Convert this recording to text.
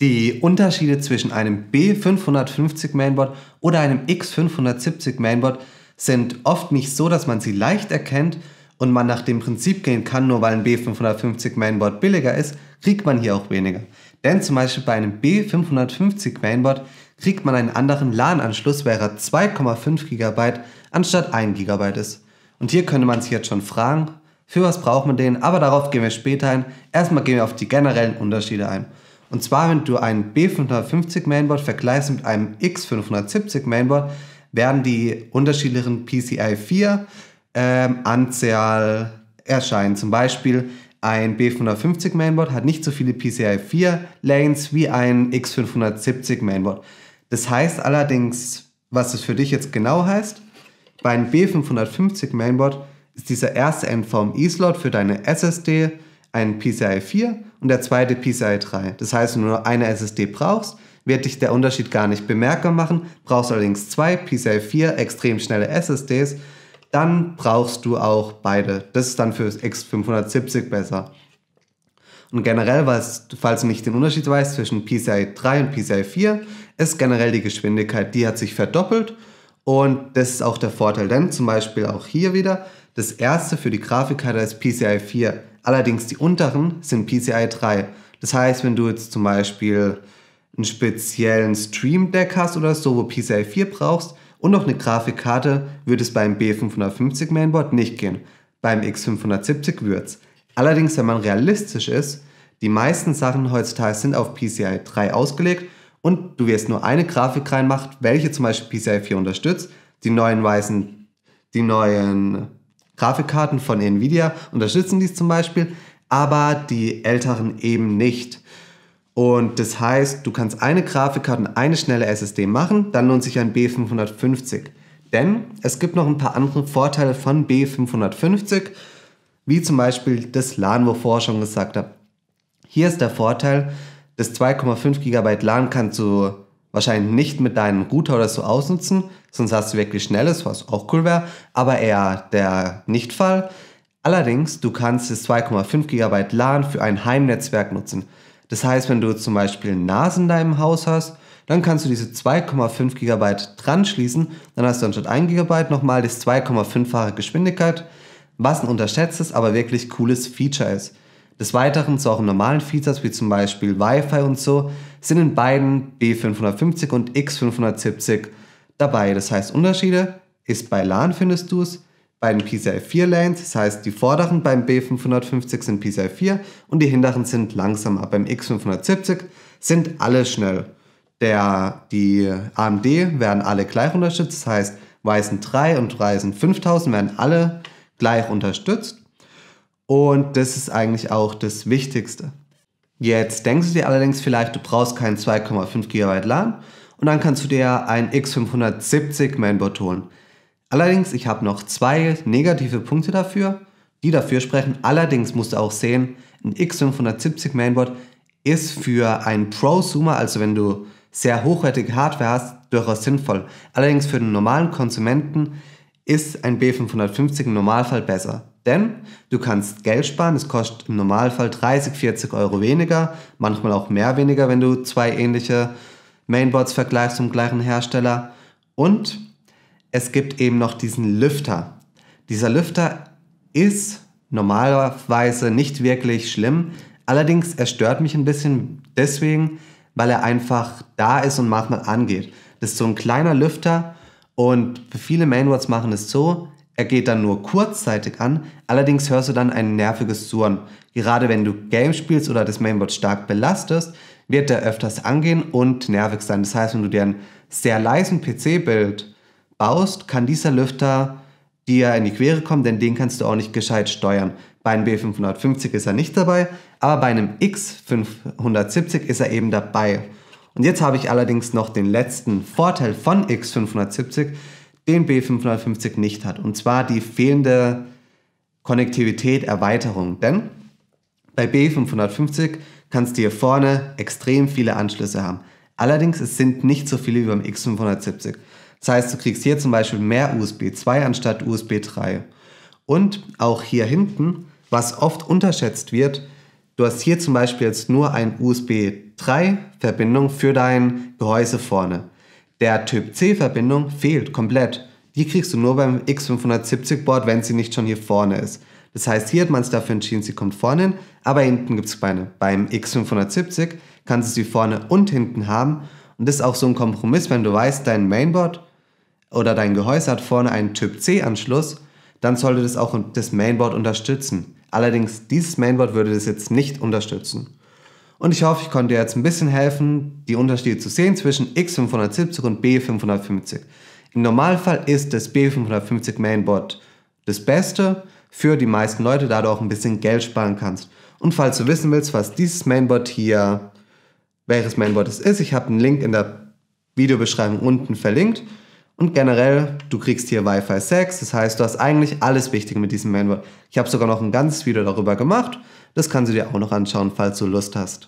Die Unterschiede zwischen einem B550 Mainboard oder einem X570 Mainboard sind oft nicht so, dass man sie leicht erkennt und man nach dem Prinzip gehen kann, nur weil ein B550 Mainboard billiger ist, kriegt man hier auch weniger. Denn zum Beispiel bei einem B550 Mainboard kriegt man einen anderen LAN-Anschluss, weil 2,5 GB anstatt 1 GB ist. Und hier könnte man sich jetzt schon fragen, für was braucht man den? Aber darauf gehen wir später ein. Erstmal gehen wir auf die generellen Unterschiede ein. Und zwar, wenn du ein B550 Mainboard vergleichst mit einem X570 Mainboard, werden die unterschiedlichen PCI 4 ähm, Anzahl erscheinen. Zum Beispiel ein B550 Mainboard hat nicht so viele PCI 4 Lanes wie ein X570 Mainboard. Das heißt allerdings, was es für dich jetzt genau heißt, bei einem B550 Mainboard ist dieser erste NVMe-Slot für deine SSD ein PCI 4 und der zweite PCI 3. Das heißt, wenn du nur eine SSD brauchst, wird dich der Unterschied gar nicht bemerkbar machen. Brauchst allerdings zwei PCI 4 extrem schnelle SSDs, dann brauchst du auch beide. Das ist dann für das X570 besser. Und generell, falls du nicht den Unterschied weißt zwischen PCI 3 und PCI 4, ist generell die Geschwindigkeit, die hat sich verdoppelt. Und das ist auch der Vorteil, denn zum Beispiel auch hier wieder, das erste für die Grafikkarte ist PCI 4. Allerdings die unteren sind PCI 3. Das heißt, wenn du jetzt zum Beispiel einen speziellen Stream Deck hast oder so, wo PCI 4 brauchst und noch eine Grafikkarte, würde es beim B550 Mainboard nicht gehen. Beim X570 wird's. Allerdings, wenn man realistisch ist, die meisten Sachen heutzutage sind auf PCI 3 ausgelegt und du wirst nur eine Grafik reinmacht, welche zum Beispiel PCI 4 unterstützt. Die neuen weißen, die neuen Grafikkarten von Nvidia unterstützen dies zum Beispiel, aber die älteren eben nicht. Und das heißt, du kannst eine Grafikkarte und eine schnelle SSD machen, dann lohnt sich ein B550. Denn es gibt noch ein paar andere Vorteile von B550, wie zum Beispiel das LAN, wovor ich schon gesagt habe. Hier ist der Vorteil, das 2,5 GB LAN kann zu Wahrscheinlich nicht mit deinem Router oder so ausnutzen, sonst hast du wirklich schnelles, was auch cool wäre, aber eher der Nichtfall. Allerdings, du kannst das 2,5 GB LAN für ein Heimnetzwerk nutzen. Das heißt, wenn du zum Beispiel NAS in deinem Haus hast, dann kannst du diese 2,5 GB dran schließen, dann hast du anstatt 1 GB nochmal das 2,5-fache Geschwindigkeit, was ein unterschätztes, aber wirklich cooles Feature ist. Des Weiteren so auch normalen Features wie zum Beispiel Wi-Fi und so sind in beiden B550 und X570 dabei. Das heißt, Unterschiede ist bei LAN findest du es, bei den PCI 4 Lanes, das heißt die vorderen beim B550 sind PCI 4 und die hinteren sind langsamer. Beim X570 sind alle schnell. Der, die AMD werden alle gleich unterstützt, das heißt Ryzen 3 und Ryzen 5000 werden alle gleich unterstützt. Und das ist eigentlich auch das Wichtigste. Jetzt denkst du dir allerdings vielleicht, du brauchst keinen 2,5 GB LAN und dann kannst du dir ein X570 Mainboard holen. Allerdings, ich habe noch zwei negative Punkte dafür, die dafür sprechen. Allerdings musst du auch sehen, ein X570 Mainboard ist für einen Prosumer, also wenn du sehr hochwertige Hardware hast, durchaus sinnvoll. Allerdings für den normalen Konsumenten ist ein B550 im Normalfall besser. Denn du kannst Geld sparen, es kostet im Normalfall 30, 40 Euro weniger, manchmal auch mehr weniger, wenn du zwei ähnliche Mainboards vergleichst zum gleichen Hersteller. Und es gibt eben noch diesen Lüfter. Dieser Lüfter ist normalerweise nicht wirklich schlimm, allerdings er stört mich ein bisschen deswegen, weil er einfach da ist und manchmal angeht. Das ist so ein kleiner Lüfter und viele Mainboards machen es so, er geht dann nur kurzzeitig an, allerdings hörst du dann ein nerviges Surren. Gerade wenn du Games spielst oder das Mainboard stark belastest, wird er öfters angehen und nervig sein. Das heißt, wenn du dir einen sehr leisen PC-Bild baust, kann dieser Lüfter dir in die Quere kommen, denn den kannst du auch nicht gescheit steuern. Bei einem B550 ist er nicht dabei, aber bei einem X570 ist er eben dabei. Und jetzt habe ich allerdings noch den letzten Vorteil von X570, den B550 nicht hat. Und zwar die fehlende Konnektivität, Erweiterung. Denn bei B550 kannst du hier vorne extrem viele Anschlüsse haben. Allerdings, es sind nicht so viele wie beim X570. Das heißt, du kriegst hier zum Beispiel mehr USB 2 anstatt USB 3. Und auch hier hinten, was oft unterschätzt wird, du hast hier zum Beispiel jetzt nur eine USB 3 Verbindung für dein Gehäuse vorne. Der Typ C-Verbindung fehlt komplett. Die kriegst du nur beim X570-Board, wenn sie nicht schon hier vorne ist. Das heißt, hier hat man es dafür entschieden, sie kommt vorne hin, aber hinten gibt es keine. Beim X570 kannst du sie vorne und hinten haben. Und das ist auch so ein Kompromiss, wenn du weißt, dein Mainboard oder dein Gehäuse hat vorne einen Typ C-Anschluss, dann sollte das auch das Mainboard unterstützen. Allerdings, dieses Mainboard würde das jetzt nicht unterstützen. Und ich hoffe, ich konnte dir jetzt ein bisschen helfen, die Unterschiede zu sehen zwischen X570 und B550. Im Normalfall ist das B550 Mainboard das Beste für die meisten Leute, da du auch ein bisschen Geld sparen kannst. Und falls du wissen willst, was dieses Mainboard hier, welches Mainboard es ist, ich habe einen Link in der Videobeschreibung unten verlinkt. Und generell, du kriegst hier Wi-Fi 6, das heißt, du hast eigentlich alles Wichtige mit diesem Mainboard. Ich habe sogar noch ein ganzes Video darüber gemacht, das kannst du dir auch noch anschauen, falls du Lust hast.